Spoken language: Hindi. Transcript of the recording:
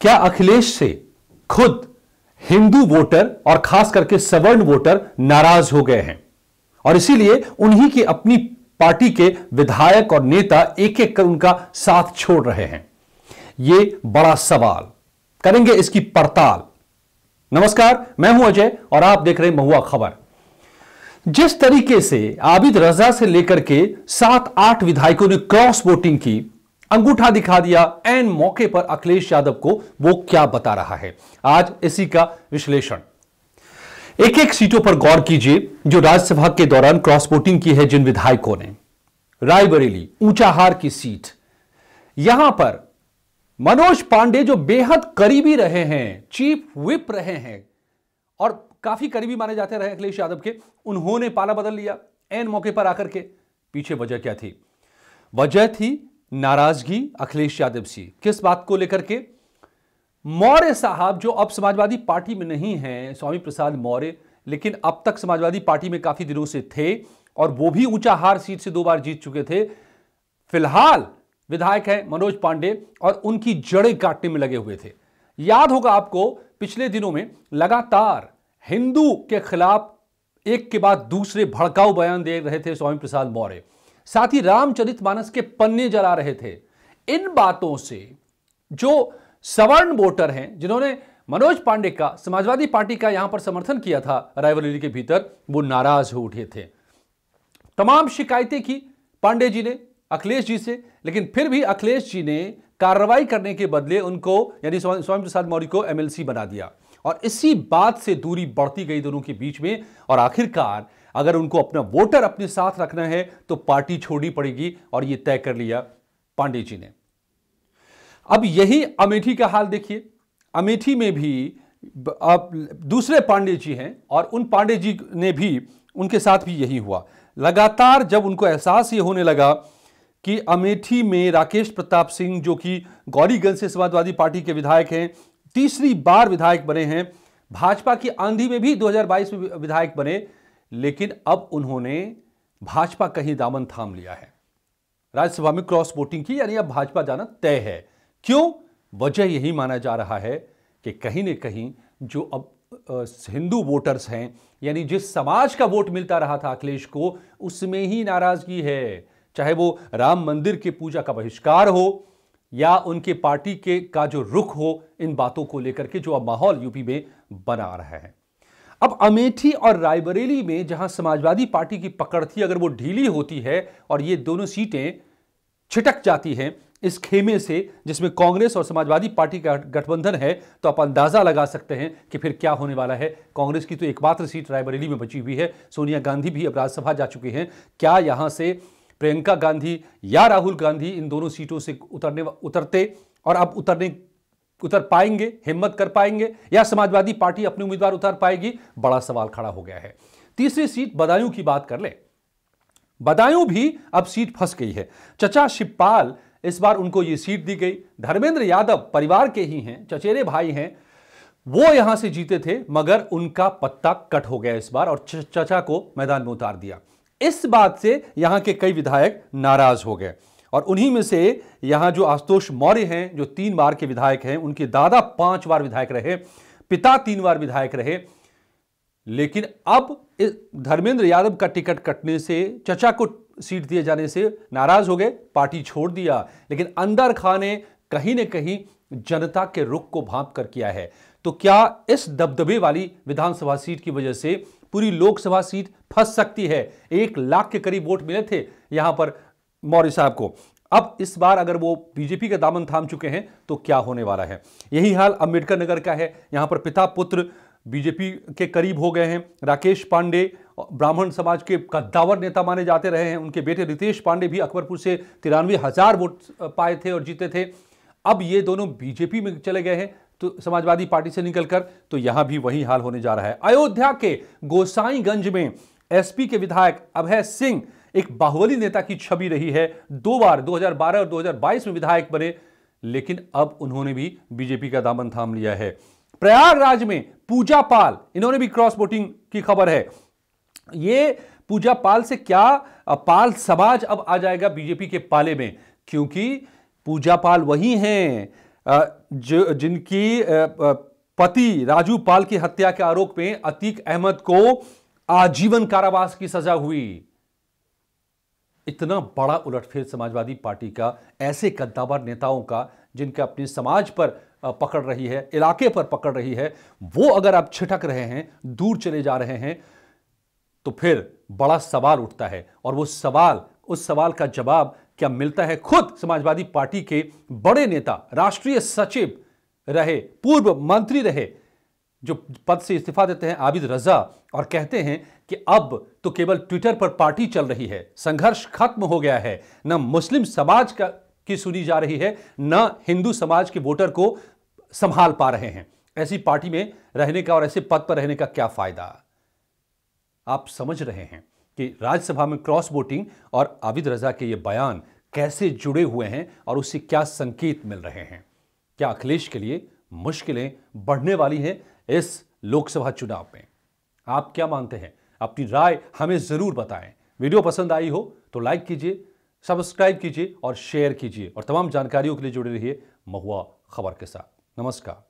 क्या अखिलेश से खुद हिंदू वोटर और खास करके सवर्ण वोटर नाराज हो गए हैं और इसीलिए उन्हीं की अपनी पार्टी के विधायक और नेता एक एक कर उनका साथ छोड़ रहे हैं ये बड़ा सवाल करेंगे इसकी पड़ताल नमस्कार मैं हूं अजय और आप देख रहे हैं महुआ खबर जिस तरीके से आबिद रजा से लेकर के सात आठ विधायकों ने क्रॉस वोटिंग की अंगूठा दिखा दिया एन मौके पर अखिलेश यादव को वो क्या बता रहा है आज इसी का विश्लेषण एक एक सीटों पर गौर कीजिए जो राज्यसभा के दौरान क्रॉस वोटिंग की है जिन विधायकों ने रायबरेली ऊंचाहार की सीट यहां पर मनोज पांडे जो बेहद करीबी रहे हैं चीफ विप रहे हैं और काफी करीबी माने जाते रहे अखिलेश यादव के उन्होंने पाला बदल लिया एन मौके पर आकर के पीछे वजह क्या थी वजह थी नाराजगी अखिलेश यादव से किस बात को लेकर के मौर्य साहब जो अब समाजवादी पार्टी में नहीं हैं स्वामी प्रसाद मौर्य लेकिन अब तक समाजवादी पार्टी में काफी दिनों से थे और वो भी ऊंचा हार सीट से दो बार जीत चुके थे फिलहाल विधायक हैं मनोज पांडे और उनकी जड़ें काटने में लगे हुए थे याद होगा आपको पिछले दिनों में लगातार हिंदू के खिलाफ एक के बाद दूसरे भड़काऊ बयान दे रहे थे स्वामी प्रसाद मौर्य साथ ही रामचरितमानस के पन्ने जला रहे थे इन बातों से जो सवर्ण वोटर हैं जिन्होंने मनोज पांडे का समाजवादी पार्टी का यहां पर समर्थन किया था रायबरेली के भीतर वो नाराज हो उठे थे तमाम शिकायतें की पांडे जी ने अखिलेश जी से लेकिन फिर भी अखिलेश जी ने कार्रवाई करने के बदले उनको यानी स्वामी प्रसाद मौर्य को एमएलसी बना दिया और इसी बात से दूरी बढ़ती गई दोनों के बीच में और आखिरकार अगर उनको अपना वोटर अपने साथ रखना है तो पार्टी छोड़नी पड़ेगी और यह तय कर लिया पांडे जी ने अब यही अमेठी का हाल देखिए अमेठी में भी अब दूसरे पांडे जी हैं और उन पांडे जी ने भी उनके साथ भी यही हुआ लगातार जब उनको एहसास ये होने लगा कि अमेठी में राकेश प्रताप सिंह जो कि गौरीगंज से समाजवादी पार्टी के विधायक हैं तीसरी बार विधायक बने हैं भाजपा की आंधी में भी 2022 में विधायक बने लेकिन अब उन्होंने भाजपा कहीं दामन थाम लिया है राज्यसभा में क्रॉस वोटिंग की यानी अब भाजपा जाना तय है क्यों वजह यही माना जा रहा है कि कहीं ना कहीं जो अब हिंदू वोटर्स हैं यानी जिस समाज का वोट मिलता रहा था अखिलेश को उसमें ही नाराजगी है चाहे वो राम मंदिर की पूजा का बहिष्कार हो या उनके पार्टी के का जो रुख हो इन बातों को लेकर के जो अब माहौल यूपी में बना रहा है अब अमेठी और रायबरेली में जहां समाजवादी पार्टी की पकड़ थी अगर वो ढीली होती है और ये दोनों सीटें छिटक जाती हैं इस खेमे से जिसमें कांग्रेस और समाजवादी पार्टी का गठबंधन है तो आप अंदाज़ा लगा सकते हैं कि फिर क्या होने वाला है कांग्रेस की तो एकमात्र सीट रायबरेली में बची हुई है सोनिया गांधी भी अब राज्यसभा जा चुकी हैं क्या यहाँ से प्रियंका गांधी या राहुल गांधी इन दोनों सीटों से उतरने उतरते और अब उतरने उतर पाएंगे हिम्मत कर पाएंगे या समाजवादी पार्टी अपने उम्मीदवार उतार पाएगी बड़ा सवाल खड़ा हो गया है तीसरी सीट बदायूं की बात कर ले बदायूं भी अब सीट फंस गई है चचा शिवपाल इस बार उनको ये सीट दी गई धर्मेंद्र यादव परिवार के ही हैं चचेरे भाई हैं वो यहां से जीते थे मगर उनका पत्ता कट हो गया इस बार और चचा को मैदान में उतार दिया इस बात से यहां के कई विधायक नाराज हो गए और उन्हीं में से यहां जो आशुतोष मौर्य हैं जो तीन बार के विधायक हैं उनके दादा पांच बार विधायक रहे पिता तीन बार विधायक रहे लेकिन अब धर्मेंद्र यादव का टिकट कटने से चचा को सीट दिए जाने से नाराज हो गए पार्टी छोड़ दिया लेकिन अंदर खाने ने कहीं ना कहीं जनता के रुख को भांप कर किया है तो क्या इस दबदबे वाली विधानसभा सीट की वजह से पूरी लोकसभा सीट फंस सकती है एक लाख के करीब वोट मिले थे यहां पर मौर्य साहब को अब इस बार अगर वो बीजेपी का दामन थाम चुके हैं तो क्या होने वाला है यही हाल अम्बेडकर नगर का है यहाँ पर पिता पुत्र बीजेपी के करीब हो गए हैं राकेश पांडे ब्राह्मण समाज के कद्दावर नेता माने जाते रहे हैं उनके बेटे रितेश पांडे भी अकबरपुर से तिरानवे हजार वोट पाए थे और जीते थे अब ये दोनों बीजेपी में चले गए हैं तो समाजवादी पार्टी से निकलकर तो यहां भी वही हाल होने जा रहा है अयोध्या के गोसाईगंज में एसपी के विधायक अभय सिंह एक बाहुबली नेता की छवि रही है दो बार 2012 और 2022 में विधायक बने लेकिन अब उन्होंने भी बीजेपी का दामन थाम लिया है प्रयागराज में पूजा पाल इन्होंने भी क्रॉस वोटिंग की खबर है ये पूजा पाल से क्या पाल समाज अब आ जाएगा बीजेपी के पाले में क्योंकि पूजा पाल वही हैं जो जिनकी पति राजू पाल की हत्या के आरोप में अतीक अहमद को आजीवन कारावास की सजा हुई इतना बड़ा उलटफेर समाजवादी पार्टी का ऐसे कद्दावर नेताओं का जिनका अपने समाज पर पकड़ रही है इलाके पर पकड़ रही है वो अगर आप छिटक रहे हैं दूर चले जा रहे हैं तो फिर बड़ा सवाल उठता है और वो सवाल उस सवाल का जवाब क्या मिलता है खुद समाजवादी पार्टी के बड़े नेता राष्ट्रीय सचिव रहे पूर्व मंत्री रहे जो पद से इस्तीफा देते हैं आबिद रजा और कहते हैं कि अब तो केवल ट्विटर पर पार्टी चल रही है संघर्ष खत्म हो गया है न मुस्लिम समाज का की सुनी जा रही है न हिंदू समाज के वोटर को संभाल पा रहे हैं ऐसी पार्टी में रहने का और ऐसे पद पर रहने का क्या फायदा आप समझ रहे हैं कि राज्यसभा में क्रॉस वोटिंग और आबिद रजा के ये बयान कैसे जुड़े हुए हैं और उससे क्या संकेत मिल रहे हैं क्या अखिलेश के लिए मुश्किलें बढ़ने वाली हैं इस लोकसभा चुनाव में आप क्या मानते हैं अपनी राय हमें ज़रूर बताएं वीडियो पसंद आई हो तो लाइक कीजिए सब्सक्राइब कीजिए और शेयर कीजिए और तमाम जानकारियों के लिए जुड़े रहिए महुआ खबर के साथ नमस्कार